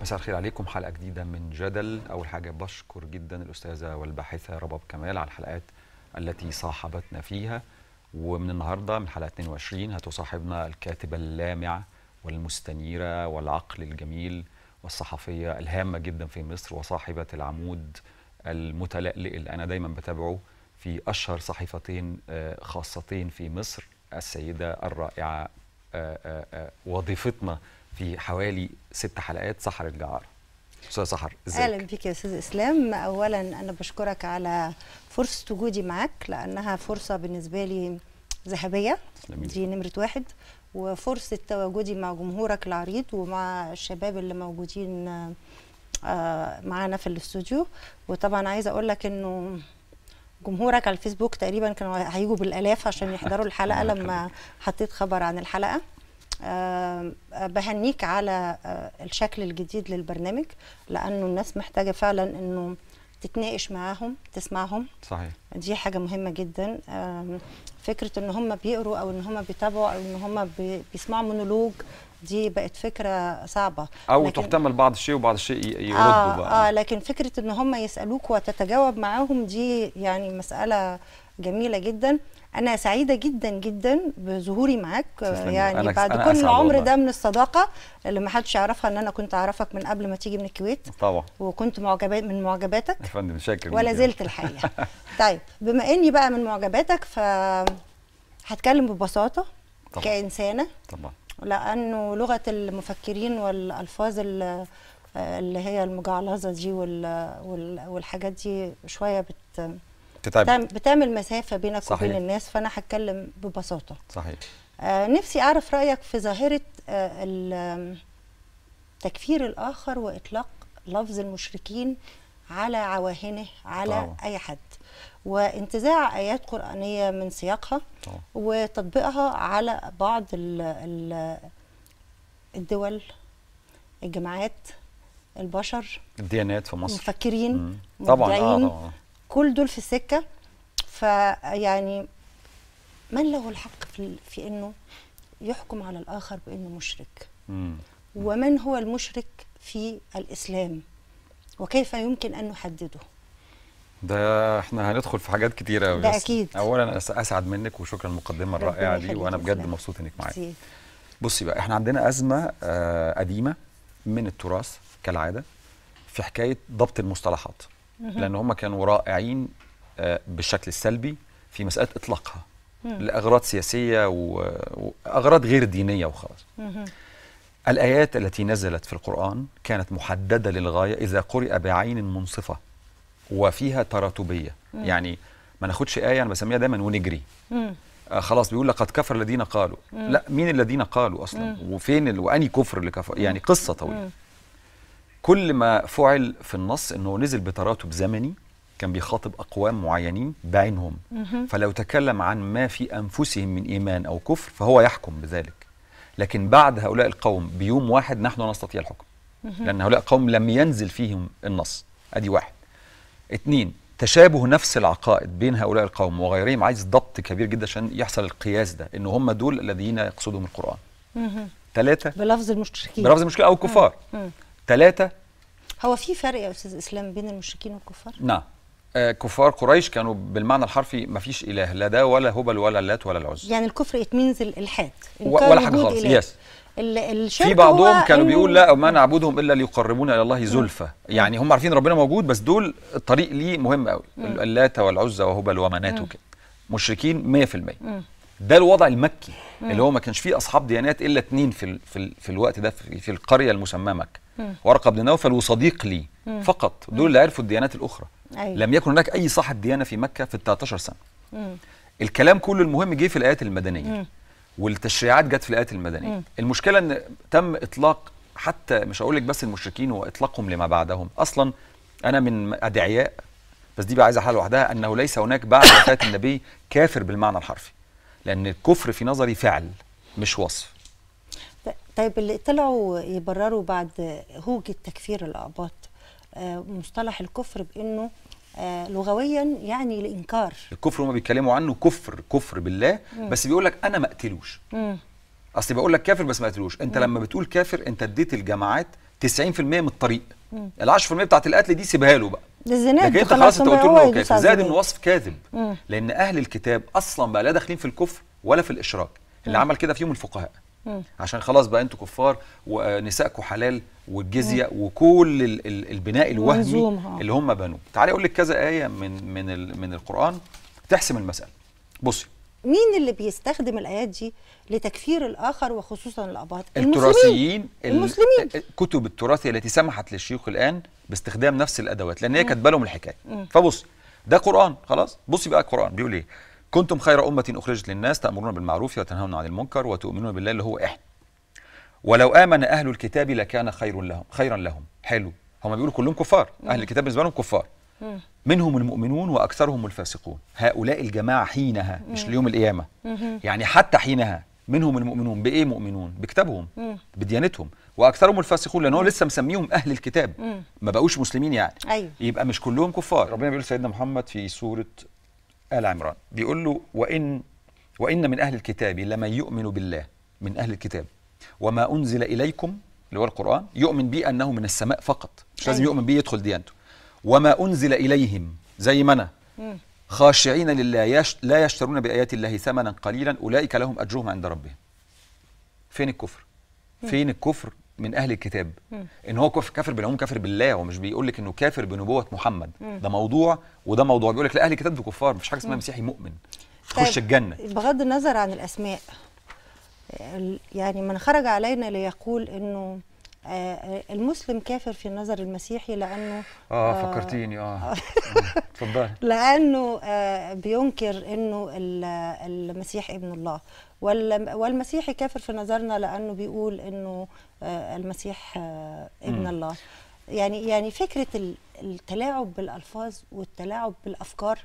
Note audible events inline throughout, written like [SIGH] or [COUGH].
مساء الخير عليكم حلقه جديده من جدل اول حاجه بشكر جدا الاستاذه والباحثه رباب كمال على الحلقات التي صاحبتنا فيها ومن النهارده من حلقه 22 هتصاحبنا الكاتبه اللامعه والمستنيره والعقل الجميل والصحفيه الهامه جدا في مصر وصاحبه العمود المتلألئ اللي انا دايما بتابعه في اشهر صحيفتين آه، خاصتين في مصر السيده الرائعه آه، آه، وظيفتنا في حوالي ست حلقات سحر الجعار استاذ سحر ازيك اهلا بيك يا استاذ اسلام اولا انا بشكرك على فرصه وجودي معاك لانها فرصه بالنسبه لي ذهبيه دي نمره واحد وفرصه تواجدي مع جمهورك العريض ومع الشباب اللي موجودين آه، معانا في الاستوديو وطبعا عايزه اقول لك انه جمهورك على الفيسبوك تقريبا كانوا هيجوا بالالاف عشان يحضروا الحلقه [LAUGHS] لما حطيت خبر عن الحلقه آه، بهنيك على آه، الشكل الجديد للبرنامج لانه الناس محتاجه فعلا انه تتناقش معاهم تسمعهم صحيح دي حاجه مهمه جدا فكره ان هم بيقروا او ان هم بيتابعوا او ان هم بيسمعوا مونولوج دي بقت فكره صعبه او لكن... تحتمل بعض الشيء وبعض الشيء يردوا آه بقى اه لكن فكره ان هم يسالوك وتتجاوب معاهم دي يعني مساله جميله جدا انا سعيده جدا جدا بظهوري معاك يعني أنا بعد كل العمر ده من الصداقه اللي ما حدش يعرفها ان انا كنت اعرفك من قبل ما تيجي من الكويت طبعا وكنت معجبات من معجباتك يا فندم شاكر ولا زلت الحقيقه [LAUGHS] طيب بما اني بقى من معجباتك ف هتكلم ببساطه طبعا. كانسانه طبعا لانه لغه المفكرين والالفاظ آه، اللي هي المجعلظه دي والحاجات دي شويه بت بتعمل, بتعمل مسافه بينك صحيح. وبين الناس فانا هتكلم ببساطه صحيح آه نفسي اعرف رايك في ظاهره آه تكفير الاخر واطلاق لفظ المشركين على عواهنه على طبعا. اي حد وانتزاع ايات قرانيه من سياقها طبعا. وتطبيقها على بعض الـ الـ الدول الجماعات البشر الديانات في مصر مفكرين طبعا آه طبعا كل دول في السكه فيعني من له الحق في, في انه يحكم على الاخر بانه مشرك ومن هو المشرك في الاسلام وكيف يمكن ان نحدده ده احنا هندخل في حاجات كتيره قوي ده اكيد اولا اسعد منك وشكرا للمقدمه الرائعه دي وانا بجد مبسوط انك معايا بصي بقى احنا عندنا ازمه آه، قديمه من التراث كالعاده في حكايه ضبط المصطلحات لان هم كانوا رائعين آه، بالشكل السلبي في مساله اطلاقها لاغراض سياسيه واغراض غير دينيه وخلاص الايات التي نزلت في القران كانت محدده للغايه اذا قرئ بعين منصفه وفيها تراتبيه يعني ما ناخدش ايه انا بسميها دايما ونجري آه خلاص بيقول لقد كفر الذين قالوا لا مين الذين قالوا اصلا وفين واني كفر اللي كفر يعني قصه طويله كل ما فعل في النص انه نزل بتراتب زمني كان بيخاطب اقوام معينين بعينهم فلو تكلم عن ما في انفسهم من ايمان او كفر فهو يحكم بذلك لكن بعد هؤلاء القوم بيوم واحد نحن نستطيع الحكم لان هؤلاء القوم لم ينزل فيهم النص ادي واحد اثنين تشابه نفس العقائد بين هؤلاء القوم وغيرهم عايز ضبط كبير جدا عشان يحصل القياس ده ان هم دول الذين يقصدهم القران ثلاثة بلفظ المشركين بلفظ المشركين أو الكفار ثلاثة هو في فرق يا أستاذ إسلام بين المشركين والكفار؟ نعم آه كفار قريش كانوا بالمعنى الحرفي ما فيش إله لا ده ولا هبل ولا اللات ولا العز يعني الكفر اتمنز الإلحاد ولا حاجة خالص يس الشرك في بعضهم كانوا بيقول لا ما نعبدهم الا ليقربونا الى الله زلفى يعني هم عارفين ربنا موجود بس دول الطريق ليه مهم قوي اللات والعزى وهبل ومنات وكده مشركين 100% ده الوضع المكي اللي هو ما كانش فيه اصحاب ديانات الا اتنين في في, في الوقت ده في, في القريه المسمى مكه ورقه بن نوفل وصديق لي فقط دول اللي عرفوا الديانات الاخرى أيوة. لم يكن هناك اي صاحب ديانه في مكه في ال 13 سنه مم. الكلام كله المهم جه في الايات المدنيه مم. والتشريعات جت في الايات المدنيه مم. المشكله ان تم اطلاق حتى مش هقول لك بس المشركين واطلاقهم لما بعدهم اصلا انا من ادعياء بس دي بقى عايزه حاله لوحدها انه ليس هناك بعد وفاه النبي كافر بالمعنى الحرفي لان الكفر في نظري فعل مش وصف طيب اللي طلعوا يبرروا بعد هوجة تكفير الآباط آه، مصطلح الكفر بأنه آه، لغويا يعني الإنكار الكفر هما بيتكلموا عنه كفر كفر بالله مم. بس بيقول لك أنا ما أقتلوش أصل بقول لك كافر بس ما أقتلوش أنت مم. لما بتقول كافر أنت اديت الجماعات 90% من الطريق ال 10% بتاعت القتل دي سيبها له بقى لكن انت خلاص انت قلت له هو كافر زائد انه وصف كاذب مم. لان اهل الكتاب اصلا بقى لا داخلين في الكفر ولا في الاشراك اللي مم. عمل كده فيهم الفقهاء عشان خلاص بقى انتوا كفار ونسائكم حلال والجزيه وكل ال ال البناء الوهمي اه. اللي هم بنوه تعالي اقول لك كذا ايه من من من القران تحسم المساله بصي مين اللي بيستخدم الايات دي لتكفير الاخر وخصوصا الاباط التراثيين المسلمين كتب التراث التي سمحت للشيوخ الان باستخدام نفس الادوات لان هي كاتبه لهم الحكايه فبص ده قران خلاص بصي بقى القران بيقول ايه كنتم خير أمة أخرجت للناس تأمرون بالمعروف وتنهون عن المنكر وتؤمنون بالله اللي هو إحنا ولو آمن أهل الكتاب لكان خير لهم خيرا لهم حلو هم بيقولوا كلهم كفار أهل الكتاب بالنسبة لهم كفار منهم المؤمنون وأكثرهم الفاسقون هؤلاء الجماعة حينها مش ليوم القيامة يعني حتى حينها منهم المؤمنون بإيه مؤمنون بكتابهم بديانتهم واكثرهم الفاسقون لان هو لسه مسميهم اهل الكتاب مم. ما بقوش مسلمين يعني أيوه. يبقى مش كلهم كفار ربنا بيقول سيدنا محمد في سوره آل عمران بيقول له وإن وإن من أهل الكتاب لمن يؤمن بالله من أهل الكتاب وما أنزل إليكم اللي هو القرآن يؤمن به أنه من السماء فقط مش لازم أيوه. يؤمن به يدخل ديانته وما أنزل إليهم زي ما أنا خاشعين لله يش لا يشترون بآيات الله ثمنا قليلا أولئك لهم أجرهم عند ربهم فين الكفر؟ فين الكفر من اهل الكتاب ان هو كافر بالعموم كافر بالله ومش بيقول لك انه كافر بنبوه محمد ده موضوع وده موضوع بيقول لك لا اهل الكتاب دول كفار مفيش حاجه اسمها مسيحي مؤمن طيب، تخش طيب الجنه بغض النظر عن الاسماء يعني من خرج علينا ليقول انه آه،, آه المسلم كافر في النظر المسيحي لانه اه, آه فكرتيني اه, آه. اتفضلي [LAUGHS] لانه آه بينكر انه المسيح ابن الله والمسيحي كافر في نظرنا لانه بيقول انه آه، المسيح آه، ابن الله يعني يعني فكره التلاعب بالالفاظ والتلاعب بالافكار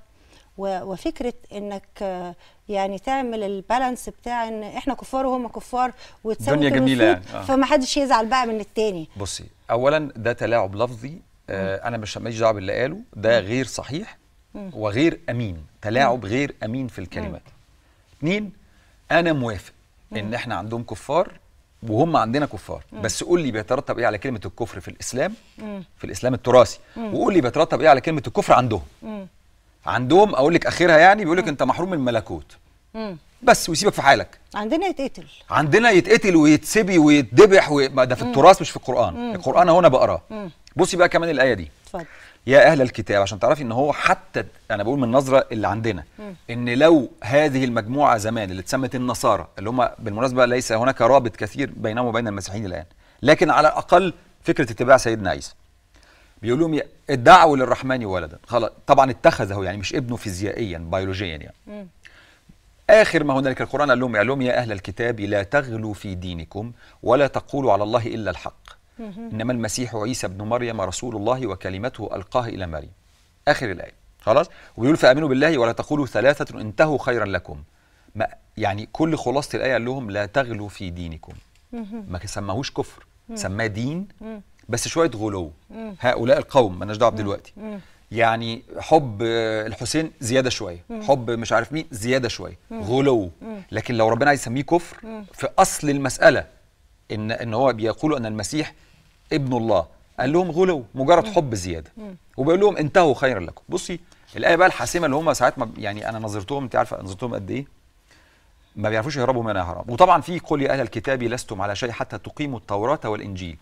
وفكره انك آه، يعني تعمل البالانس بتاع ان احنا كفار وهم كفار الدنيا جميله يعني. آه. فما حدش يزعل بقى من التاني بصي اولا ده تلاعب لفظي آه انا مش ماليش دعوه باللي قاله ده غير صحيح مم. وغير امين تلاعب مم. غير امين في الكلمات مم. اتنين انا موافق ان احنا عندهم كفار وهم عندنا كفار مم. بس قول لي بيترتب ايه على كلمه الكفر في الاسلام مم. في الاسلام التراثي وقول لي بيترتب ايه على كلمه الكفر عندهم مم. عندهم اقول لك اخرها يعني بيقول لك انت محروم من الملكوت بس ويسيبك في حالك عندنا يتقتل عندنا يتقتل ويتسبي ويتذبح و... ده في التراث مش في القران القران هنا بقراه بصي بقى كمان الايه دي اتفضل يا اهل الكتاب عشان تعرفي ان هو حتى انا بقول من النظره اللي عندنا ان لو هذه المجموعه زمان اللي اتسمت النصارى اللي هم بالمناسبه ليس هناك رابط كثير بينهم وبين المسيحيين الان لكن على الاقل فكره اتباع سيدنا عيسى بيقول لهم ادعوا للرحمن ولدا خلاص طبعا اتخذه يعني مش ابنه فيزيائيا بيولوجيا يعني م. آخر ما هنالك القرآن قال لهم يا أهل الكتاب لا تغلوا في دينكم ولا تقولوا على الله إلا الحق إنما المسيح عيسى ابن مريم رسول الله وكلمته ألقاه إلى مريم آخر الآية خلاص وبيقول فآمنوا بالله ولا تقولوا ثلاثة انتهوا خيرا لكم ما يعني كل خلاصة الآية قال لهم لا تغلوا في دينكم ما سماهوش كفر سماه دين بس شوية غلو هؤلاء القوم مالناش دعوة دلوقتي يعني حب آه، الحسين زياده شويه حب مش عارف مين زياده شويه غلو لكن لو ربنا عايز يسميه كفر في اصل المساله ان ان هو بيقول ان المسيح ابن الله قال لهم غلو مجرد حب زياده وبيقول لهم انتهوا خيرا لكم بصي الايه بقى الحاسمه اللي هم ساعات ما يعني انا نظرتهم انت عارفه نظرتهم قد ايه ما بيعرفوش يهربوا منها هرب وطبعا في قل يا اهل الكتاب لستم على شيء حتى تقيموا التوراه والانجيل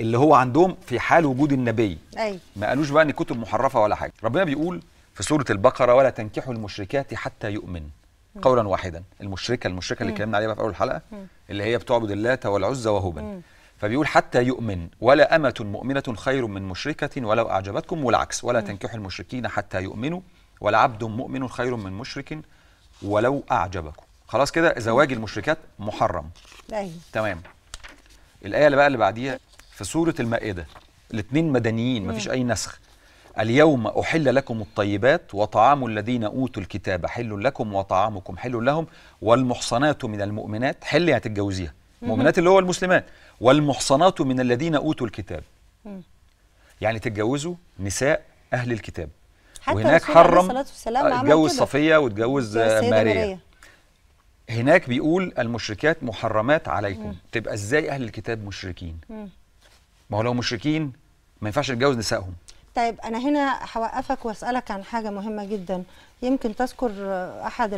اللي هو عندهم في حال وجود النبي أي. ما قالوش بقى ان كتب محرفه ولا حاجه ربنا بيقول في سوره البقره ولا تنكحوا المشركات حتى يؤمن قولا واحدا المشركه المشركه اللي اتكلمنا عليها في اول الحلقه اللي هي بتعبد اللات والعزى وهبا فبيقول حتى يؤمن ولا أمة مؤمنة خير من مشركة ولو أعجبتكم والعكس ولا تنكحوا المشركين حتى يؤمنوا ولا عبد مؤمن خير من مشرك ولو أعجبكم خلاص كده زواج المشركات محرم أيوه. تمام الآية اللي بقى اللي بعديها في سورة المائدة الاثنين مدنيين مفيش أي نسخ اليوم أحل لكم الطيبات وطعام الذين أوتوا الكتاب حل لكم وطعامكم حل لهم والمحصنات من المؤمنات حل هتتجوزيها المؤمنات اللي هو المسلمات والمحصنات من الذين أوتوا الكتاب يعني تتجوزوا نساء أهل الكتاب حتى وهناك حرم اتجوز آه، صفية واتجوز ماريا هناك بيقول المشركات محرمات عليكم مم. تبقى ازاي اهل الكتاب مشركين مم. ما هو لو مشركين ما ينفعش تتجوز نسائهم طيب أنا هنا هوقفك وأسألك عن حاجة مهمة جدا يمكن تذكر أحد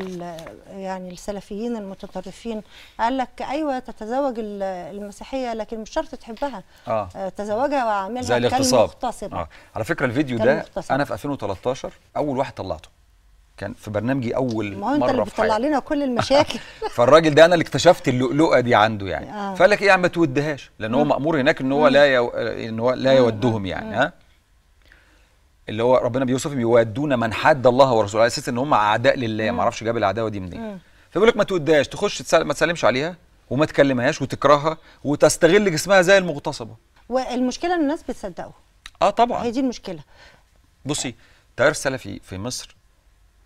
يعني السلفيين المتطرفين قال لك أيوة تتزوج المسيحية لكن مش شرط تحبها آه. آه، تزوجها واعملها زي الاغتصاب آه. على فكرة الفيديو ده أنا في 2013 أول واحد طلعته كان في برنامجي اول ما مره انت اللي بتطلع لنا كل المشاكل [LAUGHS] فالراجل ده انا اللي اكتشفت اللؤلؤه دي عنده يعني آه. فقال لك ايه يا عم ما تودهاش لان هو مامور هناك ان هو لا يو... ان هو لا يودهم يعني ها اللي هو ربنا بيوصف بيودون من حد الله ورسوله على اساس ان هم اعداء لله ما اعرفش جاب العداوه دي منين فبيقول لك ما توداش تخش تسلم ما تسلمش عليها وما تكلمهاش وتكرهها وتستغل جسمها زي المغتصبه والمشكله ان الناس بتصدقه اه طبعا هي دي المشكله بصي التيار السلفي في مصر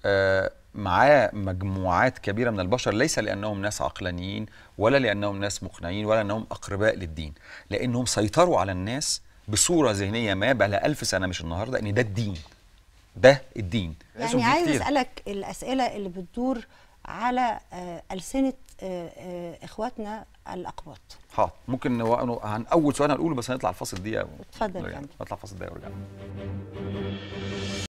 آه معاه مجموعات كبيره من البشر ليس لانهم ناس عقلانيين ولا لانهم ناس مقنعين ولا انهم اقرباء للدين لانهم سيطروا على الناس بصوره ذهنيه ما بقى ألف سنه مش النهارده ان ده الدين ده الدين يعني عايز اسالك الاسئله اللي بتدور على آه، السنه آه، آه، اخواتنا الاقباط حاضر ممكن هن اول سؤال هنقوله بس هنطلع الفاصل دقيقه اتفضل يعني نطلع الفاصل ده ورجعنا